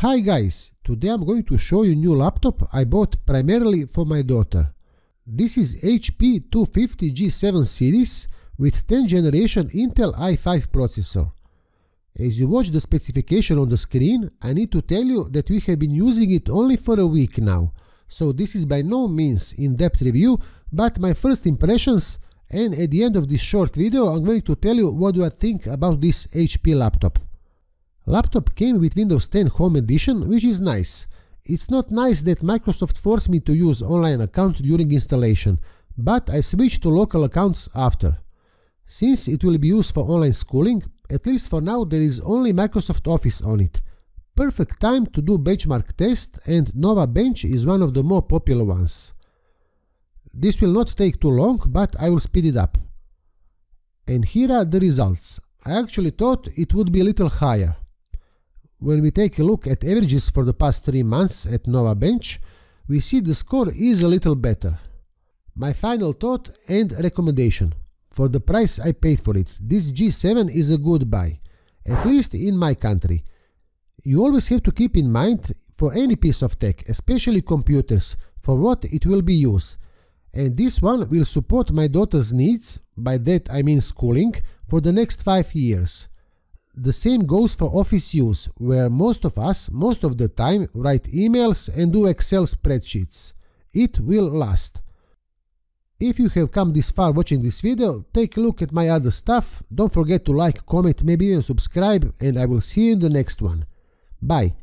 Hi guys, today I'm going to show you new laptop I bought primarily for my daughter. This is HP 250G7 series with 10th generation Intel i5 processor. As you watch the specification on the screen, I need to tell you that we have been using it only for a week now, so this is by no means in-depth review, but my first impressions and at the end of this short video I'm going to tell you what do I think about this HP laptop. Laptop came with Windows 10 Home Edition, which is nice. It's not nice that Microsoft forced me to use online account during installation, but I switched to local accounts after. Since it will be used for online schooling, at least for now there is only Microsoft Office on it. Perfect time to do benchmark test and Nova Bench is one of the more popular ones. This will not take too long, but I will speed it up. And here are the results. I actually thought it would be a little higher. When we take a look at averages for the past 3 months at Nova Bench, we see the score is a little better. My final thought and recommendation. For the price I paid for it, this G7 is a good buy, at least in my country. You always have to keep in mind for any piece of tech, especially computers, for what it will be used. And this one will support my daughter's needs, by that I mean schooling, for the next 5 years the same goes for office use, where most of us, most of the time, write emails and do Excel spreadsheets. It will last. If you have come this far watching this video, take a look at my other stuff, don't forget to like, comment, maybe even subscribe, and I will see you in the next one. Bye!